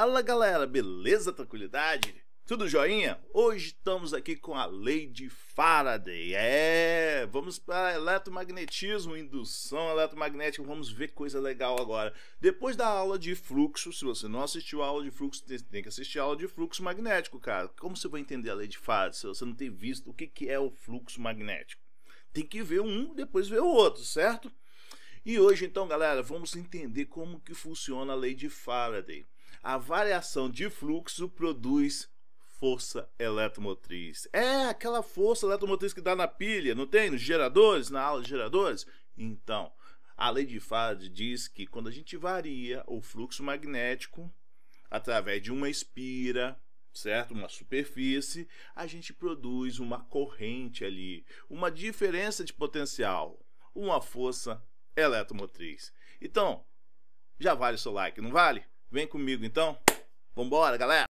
Fala galera, beleza? Tranquilidade? Tudo joinha? Hoje estamos aqui com a lei de Faraday. É, vamos para eletromagnetismo, indução eletromagnética, vamos ver coisa legal agora. Depois da aula de fluxo, se você não assistiu a aula de fluxo, tem que assistir a aula de fluxo magnético, cara. Como você vai entender a lei de Faraday se você não tem visto o que é o fluxo magnético? Tem que ver um, depois ver o outro, certo? E hoje então, galera, vamos entender como que funciona a lei de Faraday a variação de fluxo produz força eletromotriz. É aquela força eletromotriz que dá na pilha, não tem? Nos geradores, na aula de geradores? Então, a lei de Faraday diz que quando a gente varia o fluxo magnético através de uma espira, certo? Uma superfície, a gente produz uma corrente ali, uma diferença de potencial, uma força eletromotriz. Então, já vale o seu like, não vale? Vem comigo então. Vambora, galera!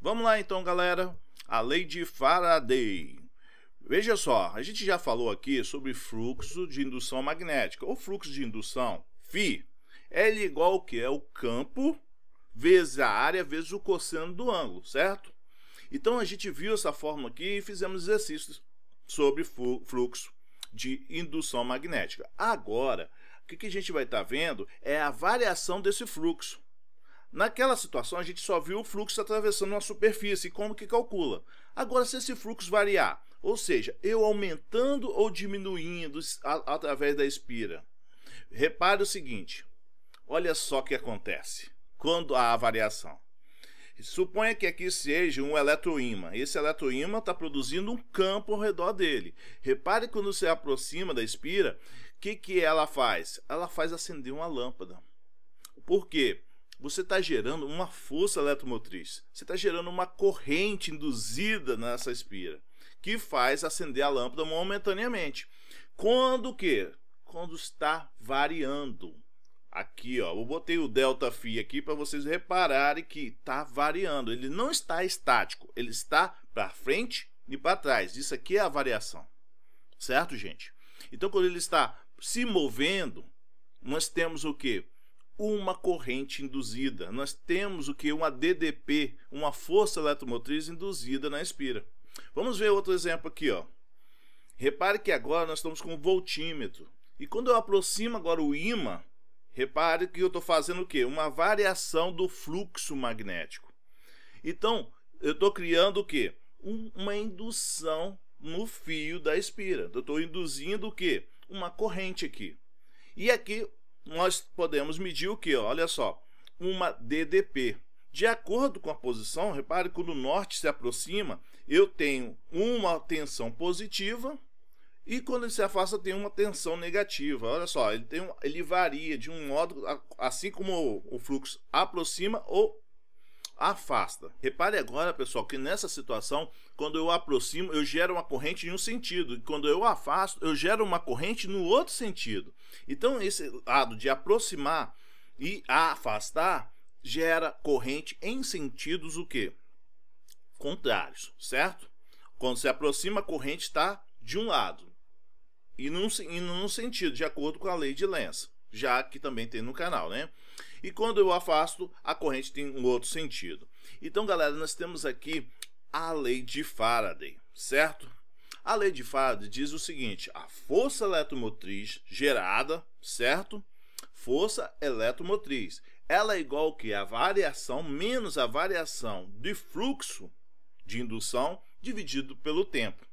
Vamos lá então, galera. A lei de Faraday. Veja só, a gente já falou aqui sobre fluxo de indução magnética. O fluxo de indução, φ, é igual ao que? É o campo vezes a área vezes o cosseno do ângulo, certo? Então a gente viu essa fórmula aqui e fizemos exercícios sobre fluxo de indução magnética. Agora, o que, a gente vai estar tá vendo é a variação desse fluxo. Naquela situação, a gente só viu o fluxo atravessando uma superfície, como que calcula? Agora, se esse fluxo variar, ou seja, eu aumentando ou diminuindo a, através da espira, repare o seguinte, olha só o que acontece quando há a variação. Suponha que aqui seja um eletroímã. Esse eletroímã está produzindo um campo ao redor dele. Repare quando você aproxima da espira, o que, que ela faz? Ela faz acender uma lâmpada. Por quê? Você está gerando uma força eletromotriz. Você está gerando uma corrente induzida nessa espira, que faz acender a lâmpada momentaneamente. Quando o quê? Quando está variando Aqui, ó, eu botei o delta φ aqui para vocês repararem que tá variando. Ele não está estático, ele está para frente e para trás. Isso aqui é a variação, certo, gente? Então, quando ele está se movendo, nós temos o que? Uma corrente induzida. Nós temos o que? Uma DDP, uma força eletromotriz induzida na espira. Vamos ver outro exemplo aqui, ó. Repare que agora nós estamos com o voltímetro. E quando eu aproximo agora o ímã Repare que eu estou fazendo o quê? Uma variação do fluxo magnético. Então, eu estou criando o quê? Um, uma indução no fio da espira. Eu estou induzindo o quê? Uma corrente aqui. E aqui nós podemos medir o quê? Olha só, uma DDP. De acordo com a posição, repare que quando o norte se aproxima, eu tenho uma tensão positiva e quando ele se afasta, tem uma tensão negativa. Olha só, ele, tem um, ele varia de um modo, assim como o, o fluxo aproxima ou afasta. Repare agora, pessoal, que nessa situação, quando eu aproximo, eu gero uma corrente em um sentido, e quando eu afasto, eu gero uma corrente no outro sentido. Então, esse lado de aproximar e afastar gera corrente em sentidos o quê? Contrários, certo? Quando se aproxima, a corrente está de um lado. E num, e num sentido, de acordo com a lei de Lenz, já que também tem no canal, né? E quando eu afasto, a corrente tem um outro sentido. Então, galera, nós temos aqui a lei de Faraday, certo? A lei de Faraday diz o seguinte: a força eletromotriz gerada, certo? Força eletromotriz, ela é igual que a variação menos a variação de fluxo de indução dividido pelo tempo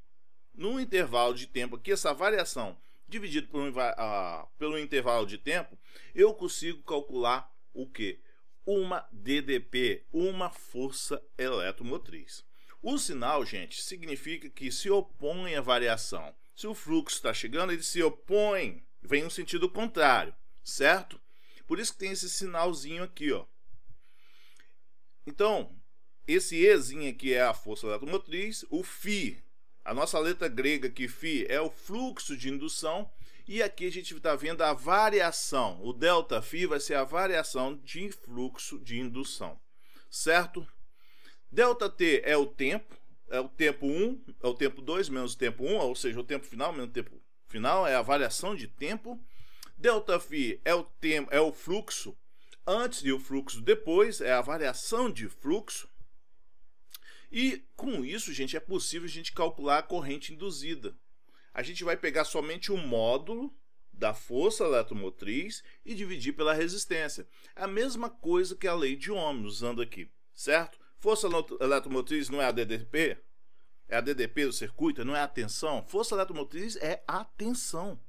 no intervalo de tempo aqui, essa variação dividido por um, uh, pelo intervalo de tempo, eu consigo calcular o que? Uma DDP, uma força eletromotriz. O sinal, gente, significa que se opõe à variação. Se o fluxo está chegando, ele se opõe, vem no sentido contrário, certo? Por isso que tem esse sinalzinho aqui, ó. Então, esse Ezinho aqui é a força eletromotriz, o Φ a nossa letra grega que φ é o fluxo de indução e aqui a gente está vendo a variação. O delta φ vai ser a variação de fluxo de indução, certo? Delta t é o tempo, é o tempo 1, é o tempo 2 menos o tempo 1, ou seja, o tempo final menos o tempo final, é a variação de tempo. Delta φ é o tempo, é o fluxo antes e o fluxo depois, é a variação de fluxo. E com isso, gente, é possível a gente calcular a corrente induzida. A gente vai pegar somente o módulo da força eletromotriz e dividir pela resistência. A mesma coisa que a lei de Ohm usando aqui, certo? Força eletromotriz não é a DDP? É a DDP do circuito, não é a tensão? Força eletromotriz é a tensão.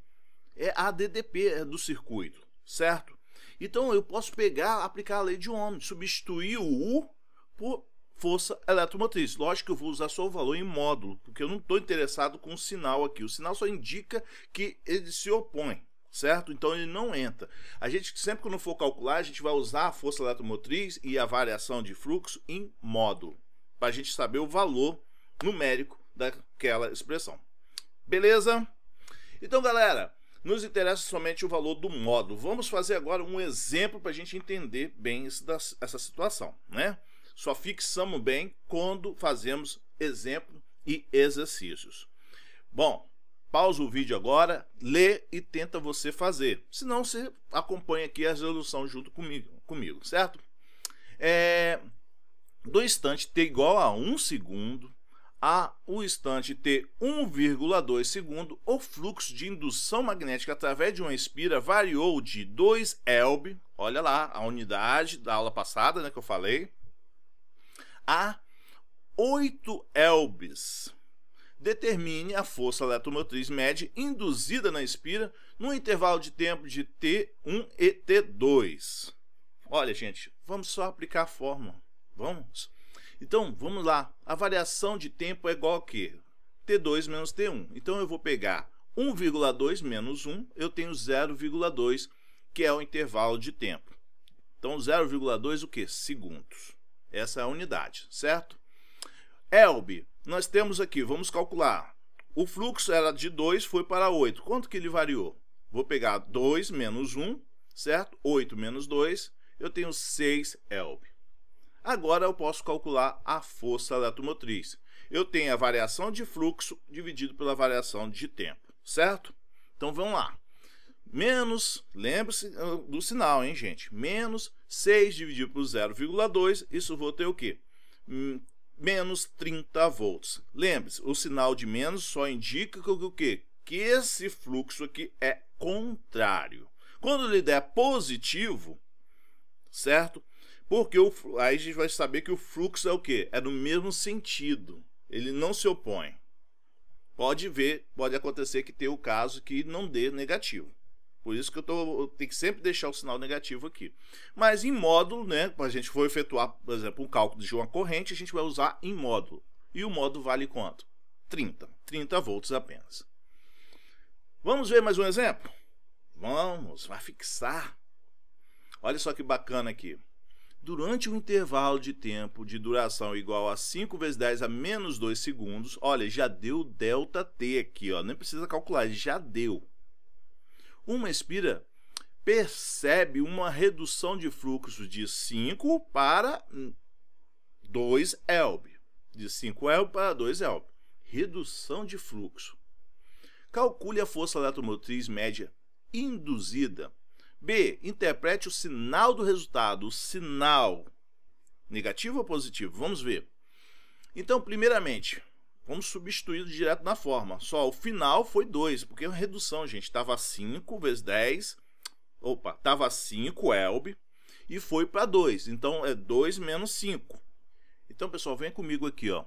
É a DDP é do circuito, certo? Então eu posso pegar, aplicar a lei de Ohm, substituir o U por força eletromotriz. Lógico que eu vou usar só o valor em módulo, porque eu não estou interessado com o sinal aqui. O sinal só indica que ele se opõe, certo? Então ele não entra. A gente sempre que não for calcular, a gente vai usar a força eletromotriz e a variação de fluxo em módulo, para a gente saber o valor numérico daquela expressão. Beleza? Então, galera, nos interessa somente o valor do módulo. Vamos fazer agora um exemplo para a gente entender bem essa situação, né? Só fixamos bem quando fazemos exemplo e exercícios. Bom, pausa o vídeo agora, lê e tenta você fazer. Se não, você acompanha aqui a resolução junto comigo, comigo certo? É, do instante t igual a 1 segundo a o instante t 1,2 segundo, o fluxo de indução magnética através de uma espira variou de 2 elb, olha lá a unidade da aula passada né, que eu falei, a 8 elbes. Determine a força eletromotriz média induzida na espira no intervalo de tempo de T1 e T2. Olha, gente, vamos só aplicar a fórmula. Vamos? Então, vamos lá. A variação de tempo é igual a quê? T2 menos T1. Então, eu vou pegar 1,2 menos 1, eu tenho 0,2, que é o intervalo de tempo. Então, 0,2 o quê? Segundos. Essa é a unidade, certo? Elbe, nós temos aqui, vamos calcular. O fluxo era de 2, foi para 8. Quanto que ele variou? Vou pegar 2 menos 1, certo? 8 menos 2, eu tenho 6 Elbe. Agora eu posso calcular a força eletromotriz. Eu tenho a variação de fluxo dividido pela variação de tempo, certo? Então vamos lá menos, lembre-se ah, do sinal, hein, gente? Menos 6 dividido por 0,2, isso vou ter o quê? Hum, menos 30 volts. Lembre-se, o sinal de menos só indica que o quê? Que esse fluxo aqui é contrário. Quando ele der positivo, certo? Porque o, aí a gente vai saber que o fluxo é o quê? É no mesmo sentido. Ele não se opõe. Pode ver, pode acontecer que tenha o caso que não dê negativo. Por isso que eu, tô, eu tenho que sempre deixar o sinal negativo aqui. Mas em módulo, né? Para a gente for efetuar, por exemplo, um cálculo de uma corrente, a gente vai usar em módulo. E o módulo vale quanto? 30. 30 volts apenas. Vamos ver mais um exemplo? Vamos, vai fixar. Olha só que bacana aqui. Durante um intervalo de tempo de duração igual a 5 vezes 10 a menos 2 segundos, olha, já deu delta T aqui, ó. Nem precisa calcular, já deu uma espira percebe uma redução de fluxo de 5 para 2 ELB. De 5 ELB para 2 ELB. Redução de fluxo. Calcule a força eletromotriz média induzida. B. Interprete o sinal do resultado. O sinal negativo ou positivo? Vamos ver. Então, primeiramente, Vamos substituir direto na forma. Só o final foi 2, porque é uma redução, gente. Estava 5 vezes 10. Opa, estava 5 elb e foi para 2. Então é 2 menos 5. Então, pessoal, vem comigo aqui, ó.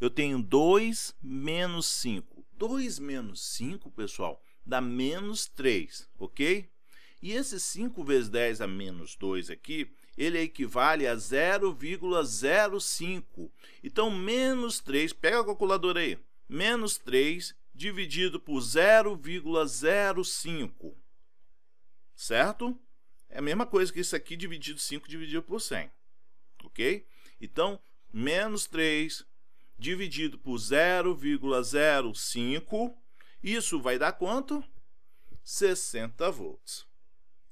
Eu tenho 2 menos 5. 2 menos 5, pessoal, dá menos 3, ok? E esse 5 vezes 10 a menos 2 aqui, ele equivale a 0,05. Então, menos 3, pega a calculadora aí, menos 3 dividido por 0,05, certo? É a mesma coisa que isso aqui dividido 5 dividido por 100, ok? Então, menos 3 dividido por 0,05, isso vai dar quanto? 60 volts,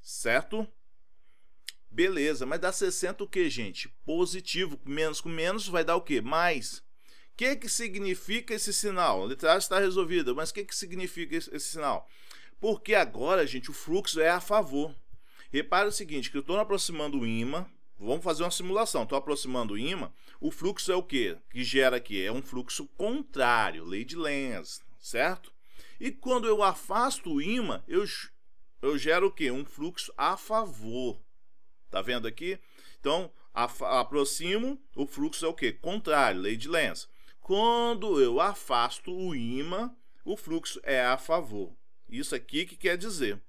certo? Beleza, mas dá 60 o que, gente? Positivo, menos com menos vai dar o que? Mais. O que, que significa esse sinal? A letra está resolvida, mas o que, que significa esse, esse sinal? Porque agora, gente, o fluxo é a favor. Repara o seguinte, que eu estou aproximando o ímã, vamos fazer uma simulação, estou aproximando o ímã, o fluxo é o que? Que gera aqui? É um fluxo contrário, lei de Lenz, certo? E quando eu afasto o ímã, eu, eu gero o que? Um fluxo a favor. Tá vendo aqui? Então, aproximo, o fluxo é o quê? Contrário, lei de Lenz. Quando eu afasto o ímã, o fluxo é a favor. Isso aqui que quer dizer.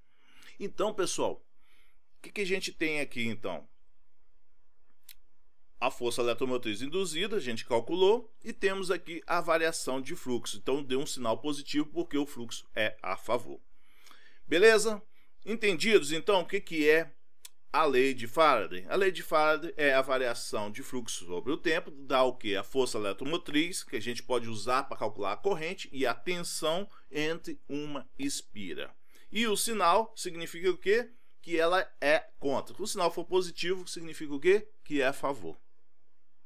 Então, pessoal, o que, que a gente tem aqui, então? a força eletromotriz induzida, a gente calculou, e temos aqui a variação de fluxo. Então, deu um sinal positivo porque o fluxo é a favor. Beleza? Entendidos, então, o que, que é a lei de Faraday. A lei de Faraday é a variação de fluxo sobre o tempo, dá o que? A força eletromotriz, que a gente pode usar para calcular a corrente, e a tensão entre uma espira. E o sinal significa o quê? Que ela é contra. Se o sinal for positivo, significa o quê? Que é a favor.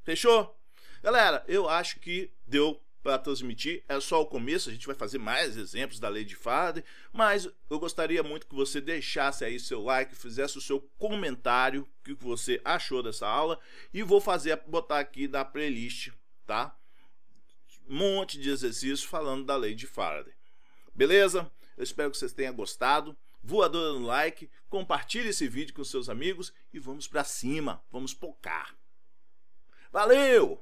Fechou? Galera, eu acho que deu para transmitir. É só o começo, a gente vai fazer mais exemplos da Lady Faraday mas eu gostaria muito que você deixasse aí seu like, fizesse o seu comentário, o que você achou dessa aula, e vou fazer botar aqui da playlist, tá? Um monte de exercícios falando da Lady Faraday. Beleza? Eu espero que vocês tenham gostado. Voadora no like, compartilhe esse vídeo com seus amigos e vamos para cima, vamos pocar. Valeu!